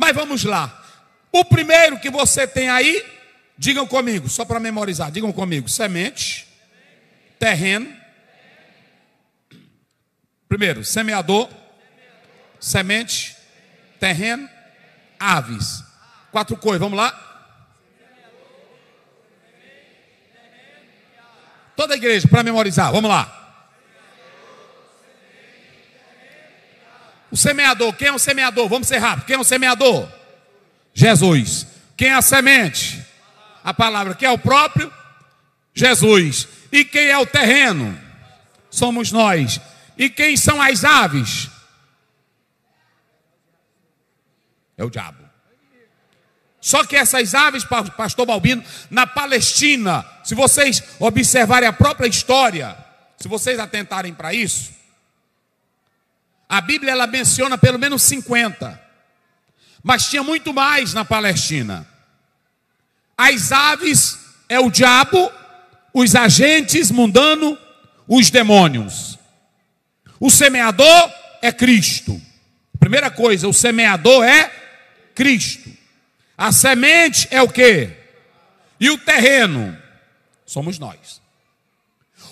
Mas vamos lá. O primeiro que você tem aí, digam comigo, só para memorizar, digam comigo: semente, terreno. Primeiro, semeador, semente, terreno, aves. Quatro coisas, vamos lá? Toda a igreja, para memorizar, vamos lá. O semeador, quem é o semeador? Vamos ser rápido. Quem é o semeador? Jesus. Quem é a semente? A palavra. Quem é o próprio? Jesus. E quem é o terreno? Somos nós. E quem são as aves? É o diabo. Só que essas aves, pastor Balbino, na Palestina, se vocês observarem a própria história, se vocês atentarem para isso, a Bíblia ela menciona pelo menos 50. Mas tinha muito mais na Palestina. As aves é o diabo, os agentes mundano, os demônios. O semeador é Cristo. Primeira coisa, o semeador é Cristo. A semente é o quê? E o terreno? Somos nós.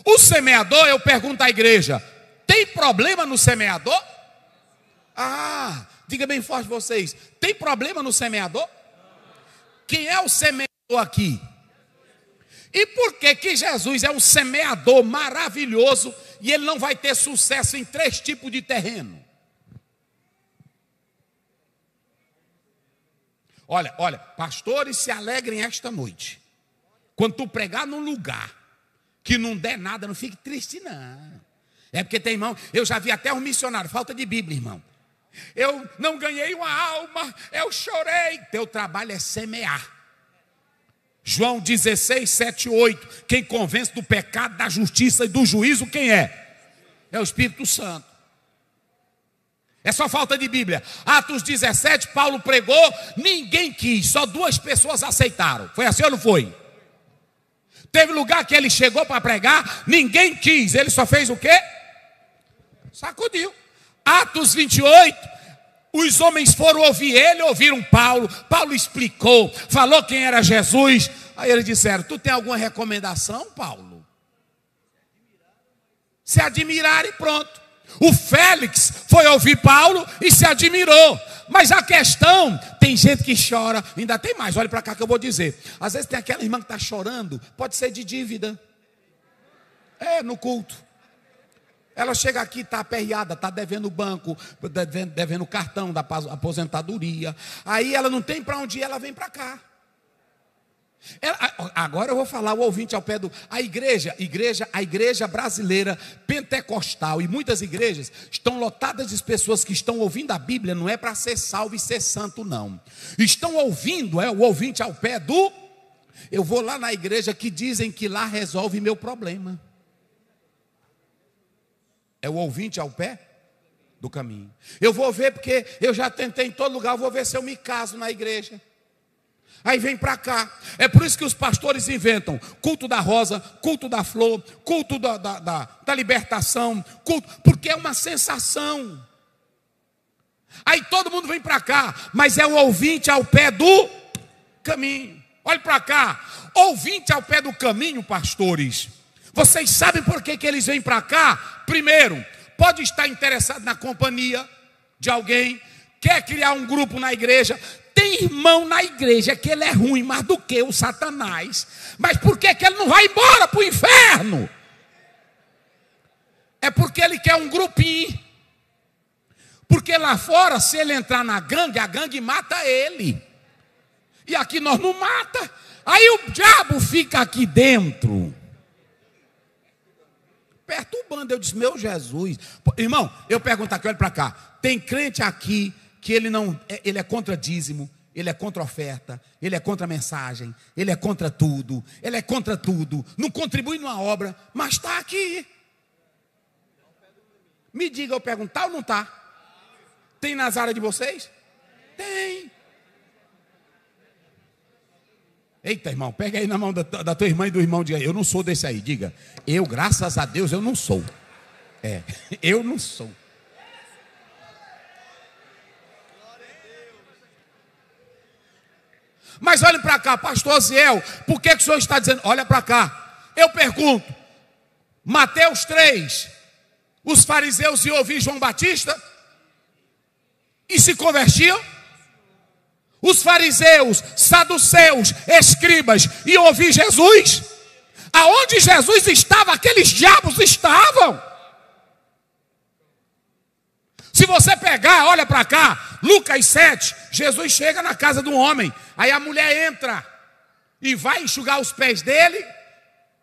O semeador, eu pergunto à igreja, tem problema no semeador? Ah, diga bem forte vocês: tem problema no semeador? Quem é o semeador aqui? E por que que Jesus é um semeador maravilhoso e ele não vai ter sucesso em três tipos de terreno? Olha, olha, pastores se alegrem esta noite. Quando tu pregar num lugar que não der nada, não fique triste não. É porque tem irmão, eu já vi até um missionário, falta de Bíblia, irmão. Eu não ganhei uma alma, eu chorei. Teu trabalho é semear. João 16, 7, 8. Quem convence do pecado, da justiça e do juízo, quem é? É o Espírito Santo. É só falta de Bíblia. Atos 17, Paulo pregou, ninguém quis, só duas pessoas aceitaram. Foi assim ou não foi? Teve lugar que ele chegou para pregar, ninguém quis, ele só fez o quê? Sacudiu. Atos 28. Os homens foram ouvir ele, ouviram Paulo. Paulo explicou, falou quem era Jesus. Aí eles disseram: Tu tem alguma recomendação, Paulo? Se admiraram e pronto. O Félix foi ouvir Paulo e se admirou. Mas a questão, tem gente que chora, ainda tem mais, olha para cá que eu vou dizer. Às vezes tem aquela irmã que está chorando, pode ser de dívida. É, no culto. Ela chega aqui, está aperreada, está devendo banco, devendo, devendo cartão da aposentadoria. Aí ela não tem para onde ir, ela vem para cá. Ela, agora eu vou falar o ouvinte ao pé do. A igreja, igreja, a igreja brasileira pentecostal e muitas igrejas estão lotadas de pessoas que estão ouvindo a Bíblia, não é para ser salvo e ser santo, não. Estão ouvindo, é o ouvinte ao pé do. Eu vou lá na igreja que dizem que lá resolve meu problema. É o ouvinte ao pé do caminho. Eu vou ver porque eu já tentei em todo lugar, eu vou ver se eu me caso na igreja. Aí vem para cá. É por isso que os pastores inventam culto da rosa, culto da flor, culto da, da, da, da libertação, culto, porque é uma sensação. Aí todo mundo vem para cá, mas é o ouvinte ao pé do caminho. Olhe para cá, ouvinte ao pé do caminho, pastores vocês sabem por que, que eles vêm para cá? Primeiro, pode estar interessado na companhia de alguém, quer criar um grupo na igreja. Tem irmão na igreja que ele é ruim mais do que o Satanás. Mas por que, que ele não vai embora para o inferno? É porque ele quer um grupinho. Porque lá fora, se ele entrar na gangue, a gangue mata ele. E aqui nós não mata. Aí o diabo fica aqui dentro perturbando. Eu disse, meu Jesus. Irmão, eu pergunto aqui, olha para cá. Tem crente aqui que ele não, é, ele é contra dízimo, ele é contra oferta, ele é contra mensagem, ele é contra tudo, ele é contra tudo, não contribui numa obra, mas está aqui. Me diga, eu perguntar tá ou não está? Tem nas áreas de vocês? Tem. Eita, irmão, pega aí na mão da, da tua irmã e do irmão, diga, eu não sou desse aí, diga, eu, graças a Deus, eu não sou. É, eu não sou. Mas olhe para cá, pastor Aziel, por que, que o senhor está dizendo? Olha para cá, eu pergunto, Mateus 3, os fariseus iam ouvir João Batista e se convertiam? os fariseus, saduceus, escribas e ouvir Jesus? Aonde Jesus estava, aqueles diabos estavam. Se você pegar, olha para cá, Lucas 7, Jesus chega na casa de um homem, aí a mulher entra e vai enxugar os pés dele,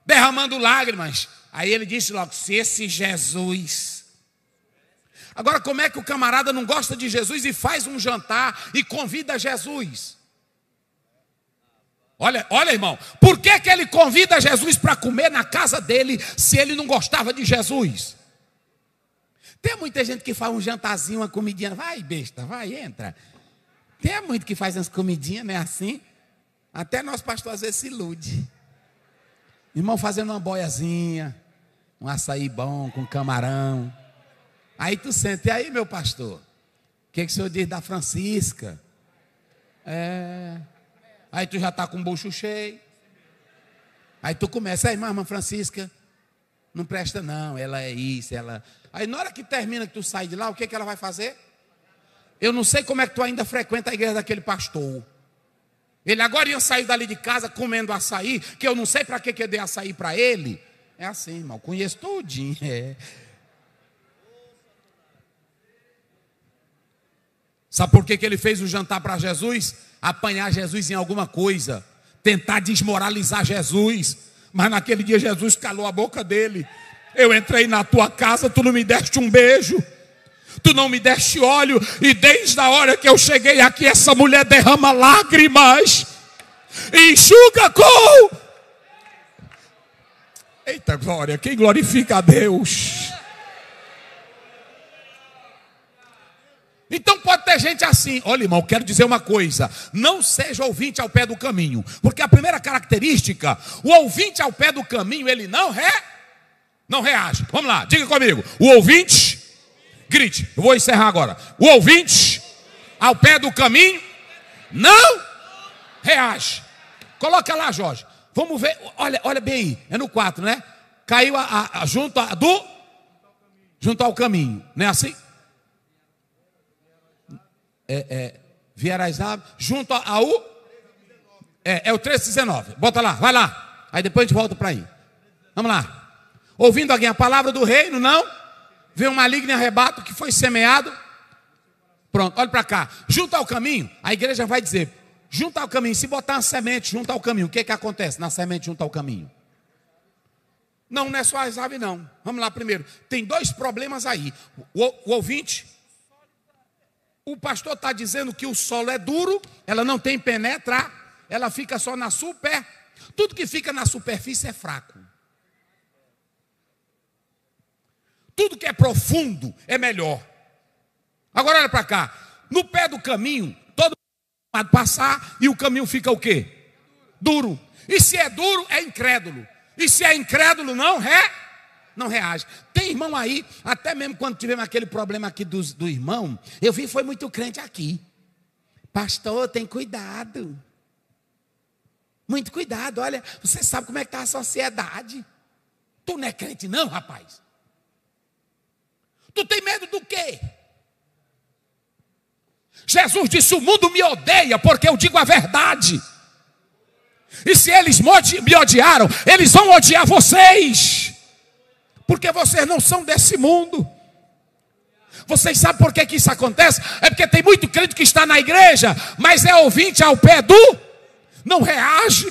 derramando lágrimas. Aí ele diz logo: se esse Jesus Agora, como é que o camarada não gosta de Jesus e faz um jantar e convida Jesus? Olha, olha, irmão, por que, que ele convida Jesus para comer na casa dele se ele não gostava de Jesus? Tem muita gente que faz um jantarzinho, uma comidinha, vai besta, vai, entra. Tem muito que faz umas comidinhas, né, assim. Até nós pastor às vezes se ilude. Irmão fazendo uma boiazinha, um açaí bom com camarão. Aí tu sente, e aí, meu pastor? O que, é que o senhor diz da Francisca? É. Aí tu já está com o bucho cheio. Aí tu começa, aí, irmã, irmã Francisca, não presta não, ela é isso, ela. Aí na hora que termina que tu sai de lá, o que, é que ela vai fazer? Eu não sei como é que tu ainda frequenta a igreja daquele pastor. Ele agora ia sair dali de casa comendo açaí, que eu não sei para que, que eu dei açaí para ele. É assim, irmão, conheço tudinho. É. Sabe por que, que ele fez o jantar para Jesus? Apanhar Jesus em alguma coisa, tentar desmoralizar Jesus. Mas naquele dia Jesus calou a boca dele. Eu entrei na tua casa, tu não me deste um beijo, tu não me deste óleo, e desde a hora que eu cheguei aqui, essa mulher derrama lágrimas, enxuga com. Eita glória, quem glorifica a Deus? Então pode ter gente assim. Olha, irmão, quero dizer uma coisa: não seja ouvinte ao pé do caminho, porque a primeira característica, o ouvinte ao pé do caminho, ele não re, não reage. Vamos lá, diga comigo. O ouvinte, grite. Eu vou encerrar agora. O ouvinte ao pé do caminho não reage. Coloca lá, Jorge. Vamos ver. Olha, olha bem aí. É no 4, né? Caiu a, a, a junto a, do junto ao caminho, não é assim? é, é, vierás a, junto ao. É, é o 3,19. Bota lá, vai lá. Aí depois a gente volta para aí. Vamos lá. Ouvindo alguém a palavra do reino, não? Vê um maligno arrebato que foi semeado. Pronto, olha para cá. Junto ao caminho, a igreja vai dizer: junto ao caminho, se botar uma semente junto ao caminho, o que, que acontece na semente junto ao caminho? Não, não é só as aves, não. Vamos lá primeiro. Tem dois problemas aí. O, o ouvinte o pastor está dizendo que o solo é duro, ela não tem penetra, ela fica só na super. Tudo que fica na superfície é fraco. Tudo que é profundo é melhor. Agora olha para cá. No pé do caminho, todo mundo é passar e o caminho fica o quê? Duro. E se é duro, é incrédulo. E se é incrédulo, não é não reage. Tem irmão aí, até mesmo quando tivemos aquele problema aqui do, do irmão, eu vi foi muito crente aqui. Pastor, tem cuidado. Muito cuidado, olha, você sabe como é que está a sociedade. Tu não é crente, não, rapaz. Tu tem medo do quê? Jesus disse: O mundo me odeia porque eu digo a verdade. E se eles me odiaram, eles vão odiar vocês porque vocês não são desse mundo. Vocês sabem por que, que isso acontece? É porque tem muito crente que está na igreja, mas é ouvinte ao pé do, não reage.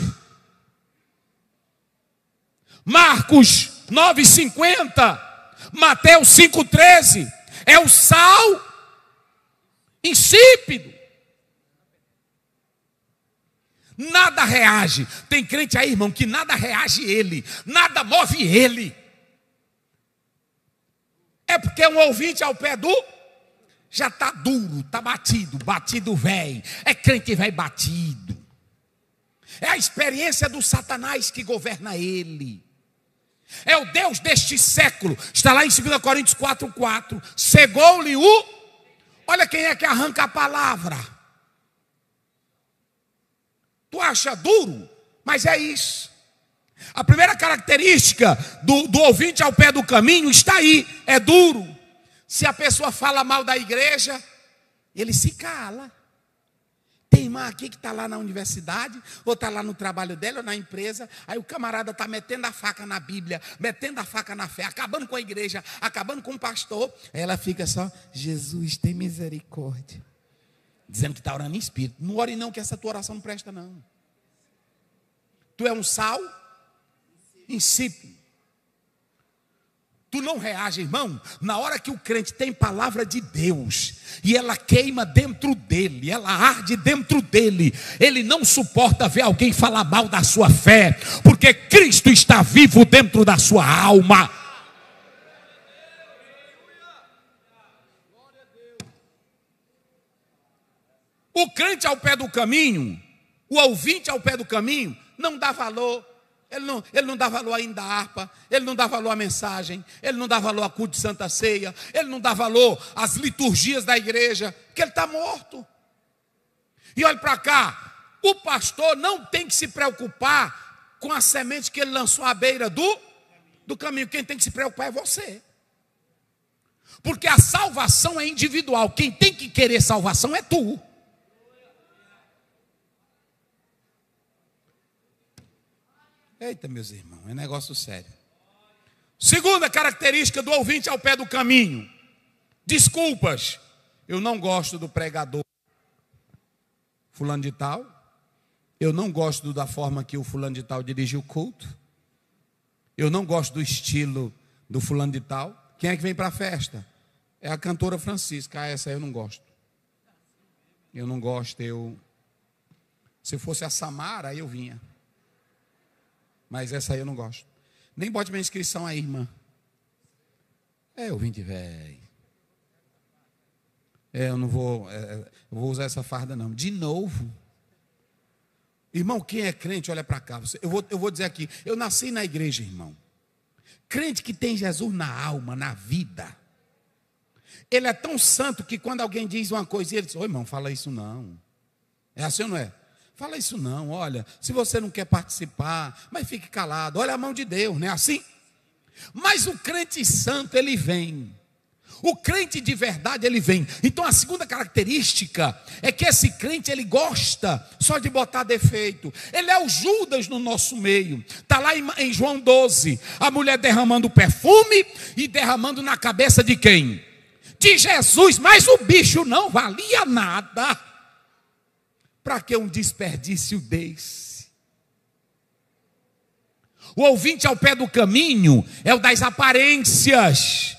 Marcos 9,50, Mateus 5,13, é o sal insípido. Nada reage. Tem crente aí, irmão, que nada reage ele, nada move ele. É porque um ouvinte ao pé do já está duro, está batido, batido velho. É crente velho batido. É a experiência do Satanás que governa ele. É o Deus deste século. Está lá em 2 Coríntios 4, 4. Cegou-lhe o. Olha quem é que arranca a palavra. Tu acha duro, mas é isso. A primeira característica do, do ouvinte ao pé do caminho está aí: é duro. Se a pessoa fala mal da igreja, ele se cala. Tem irmã aqui que está lá na universidade, ou está lá no trabalho dela, ou na empresa, aí o camarada está metendo a faca na Bíblia, metendo a faca na fé, acabando com a igreja, acabando com o pastor. Aí ela fica só, Jesus tem misericórdia. Dizendo que está orando em espírito. Não ore não, que essa tua oração não presta, não. Tu é um sal insípido. Tu não reage, irmão. Na hora que o crente tem palavra de Deus e ela queima dentro dele, ela arde dentro dele, ele não suporta ver alguém falar mal da sua fé, porque Cristo está vivo dentro da sua alma. O crente ao pé do caminho, o ouvinte ao pé do caminho, não dá valor ele não, ele não dá valor ainda à harpa, ele não dá valor à mensagem, ele não dá valor à culto de Santa Ceia, ele não dá valor às liturgias da igreja, que ele está morto. E olhe para cá, o pastor não tem que se preocupar com a semente que ele lançou à beira do, do caminho. Quem tem que se preocupar é você. Porque a salvação é individual. Quem tem que querer salvação é tu. Eita, meus irmãos, é negócio sério. Segunda característica do ouvinte ao pé do caminho: desculpas. Eu não gosto do pregador fulano de tal. Eu não gosto da forma que o fulano de tal dirige o culto. Eu não gosto do estilo do fulano de tal. Quem é que vem para a festa? É a cantora Francisca. Ah, essa eu não gosto. Eu não gosto, eu. Se fosse a Samara, eu vinha. Mas essa aí eu não gosto. Nem bote minha inscrição aí, irmã. É, eu vim de velho. É, eu não vou, é, é, eu vou usar essa farda, não. De novo. Irmão, quem é crente, olha para cá. Você, eu, vou, eu vou dizer aqui. Eu nasci na igreja, irmão. Crente que tem Jesus na alma, na vida. Ele é tão santo que quando alguém diz uma coisa, ele diz: Ô irmão, fala isso não. É assim ou não é? Fala isso não, olha, se você não quer participar, mas fique calado, olha a mão de Deus, não é assim? Mas o crente santo, ele vem. O crente de verdade, ele vem. Então a segunda característica é que esse crente, ele gosta só de botar defeito. Ele é o Judas no nosso meio. Está lá em, João 12, a mulher derramando perfume e derramando na cabeça de quem? De Jesus, mas o bicho não valia nada. Para que um desperdício desse? O ouvinte ao pé do caminho é o das aparências,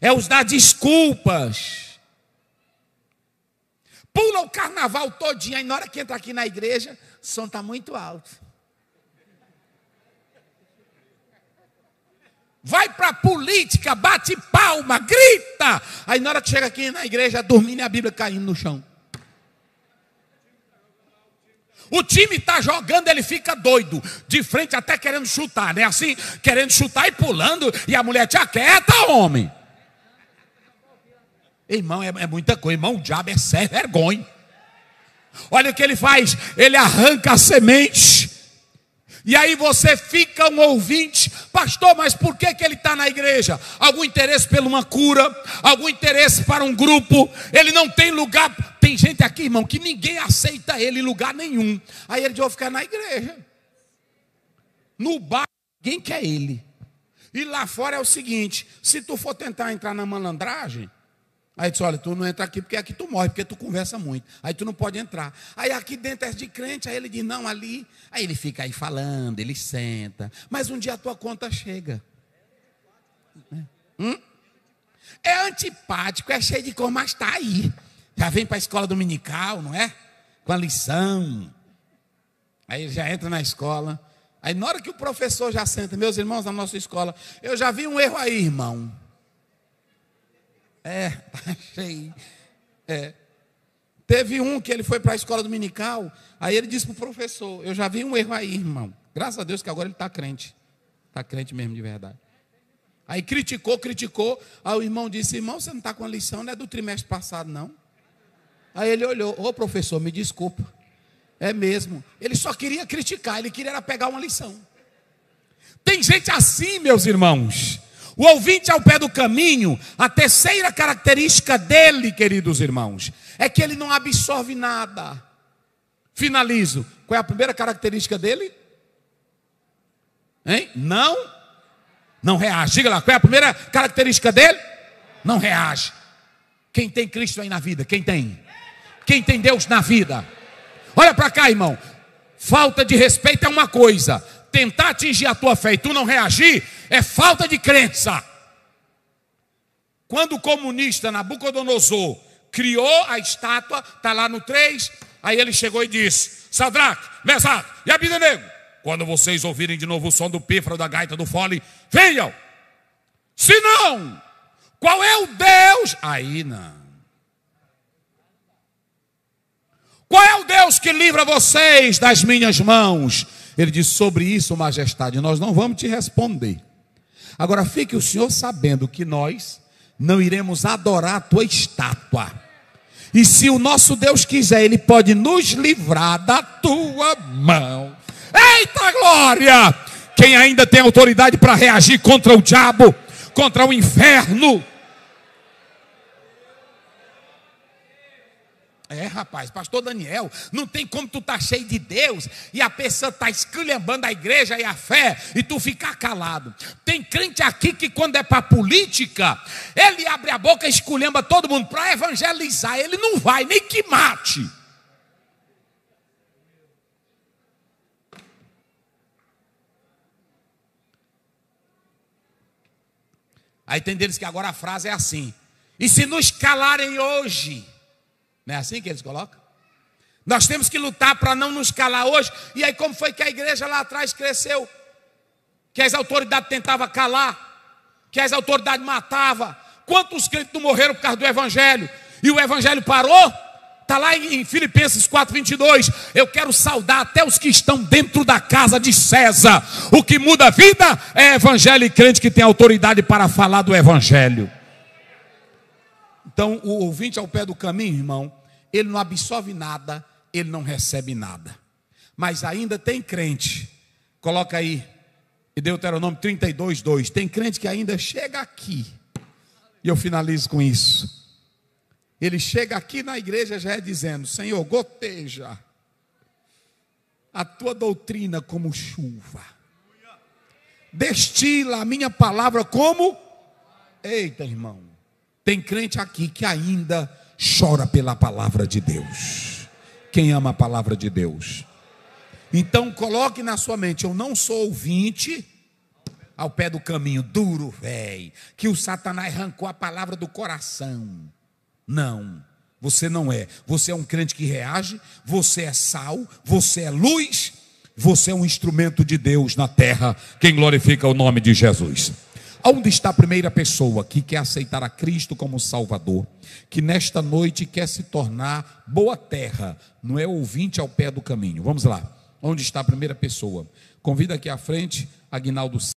é os das desculpas. Pula o carnaval todinho, aí na hora que entra aqui na igreja, o som está muito alto. Vai para a política, bate palma, grita. Aí na hora que chega aqui na igreja, dormindo e a Bíblia caindo no chão. O time está jogando, ele fica doido, de frente até querendo chutar, né? Assim, querendo chutar e pulando, e a mulher te aquieta, homem. Irmão, é, é muita coisa, irmão, o diabo é sem vergonha. Olha o que ele faz, ele arranca a semente. E aí você fica um ouvinte pastor, mas por que, que ele está na igreja? Algum interesse por uma cura, algum interesse para um grupo, ele não tem lugar. Tem gente aqui, irmão, que ninguém aceita ele em lugar nenhum. Aí ele vai ficar na igreja. No bar, ninguém quer ele. E lá fora é o seguinte: se tu for tentar entrar na malandragem, Aí disse: Olha, tu não entra aqui porque aqui tu morre, porque tu conversa muito. Aí tu não pode entrar. Aí aqui dentro é de crente, aí ele diz: Não, ali. Aí ele fica aí falando, ele senta. Mas um dia a tua conta chega. É. Hum? É antipático, é cheio de cor, mas está aí. Já vem para a escola dominical, não é? Com a lição. Aí ele já entra na escola. Aí na hora que o professor já senta, meus irmãos, na nossa escola, eu já vi um erro aí, irmão. É, achei. É. Teve um que ele foi para a escola dominical, aí ele disse para o professor: Eu já vi um erro aí, irmão. Graças a Deus que agora ele está crente. Está crente mesmo de verdade. Aí criticou, criticou. Aí o irmão disse: Irmão, você não está com a lição, não é do trimestre passado, não. Aí ele olhou: Ô professor, me desculpa. É mesmo. Ele só queria criticar, ele queria pegar uma lição. Tem gente assim, meus irmãos. O ouvinte ao pé do caminho, a terceira característica dele, queridos irmãos, é que ele não absorve nada. Finalizo. Qual é a primeira característica dele? Hein? Não, não reage. Diga lá, qual é a primeira característica dele? Não reage. Quem tem Cristo aí na vida? Quem tem? Quem tem Deus na vida? Olha para cá, irmão. Falta de respeito é uma coisa, tentar atingir a tua fé e tu não reagir, é falta de crença. Quando o comunista Nabucodonosor criou a estátua, está lá no 3, aí ele chegou e disse: Sadraque, Mesaque e Abidenego, quando vocês ouvirem de novo o som do pífaro, da gaita, do fole, venham. Se não, qual é o Deus? Aí não. Qual é o Deus que livra vocês das minhas mãos? Ele diz: Sobre isso, majestade, nós não vamos te responder. Agora fique o Senhor sabendo que nós não iremos adorar a tua estátua. E se o nosso Deus quiser, Ele pode nos livrar da tua mão. Eita glória! Quem ainda tem autoridade para reagir contra o diabo, contra o inferno, É, rapaz, pastor Daniel, não tem como tu tá cheio de Deus e a pessoa tá esculhambando a igreja e a fé e tu ficar calado. Tem crente aqui que quando é para política, ele abre a boca e esculhamba todo mundo para evangelizar, ele não vai nem que mate. Aí tem deles que agora a frase é assim: e se nos calarem hoje, não é assim que eles colocam? Nós temos que lutar para não nos calar hoje. E aí, como foi que a igreja lá atrás cresceu? Que as autoridades tentavam calar, que as autoridades matavam. Quantos crentes não morreram por causa do evangelho? E o evangelho parou? Está lá em Filipenses 4,22. Eu quero saudar até os que estão dentro da casa de César. O que muda a vida é evangelho e crente que tem autoridade para falar do evangelho. Então, o ouvinte ao pé do caminho, irmão, ele não absorve nada, ele não recebe nada. Mas ainda tem crente, coloca aí, em Deuteronômio 32, 2, tem crente que ainda chega aqui, e eu finalizo com isso. Ele chega aqui na igreja já é dizendo: Senhor, goteja a tua doutrina como chuva, destila a minha palavra como. Eita, irmão, tem crente aqui que ainda chora pela palavra de Deus. Quem ama a palavra de Deus? Então coloque na sua mente: eu não sou ouvinte ao pé do caminho duro, velho, que o Satanás arrancou a palavra do coração. Não, você não é. Você é um crente que reage, você é sal, você é luz, você é um instrumento de Deus na terra. Quem glorifica o nome de Jesus. Onde está a primeira pessoa que quer aceitar a Cristo como Salvador, que nesta noite quer se tornar boa terra, não é ouvinte ao pé do caminho? Vamos lá. Onde está a primeira pessoa? Convida aqui à frente Agnaldo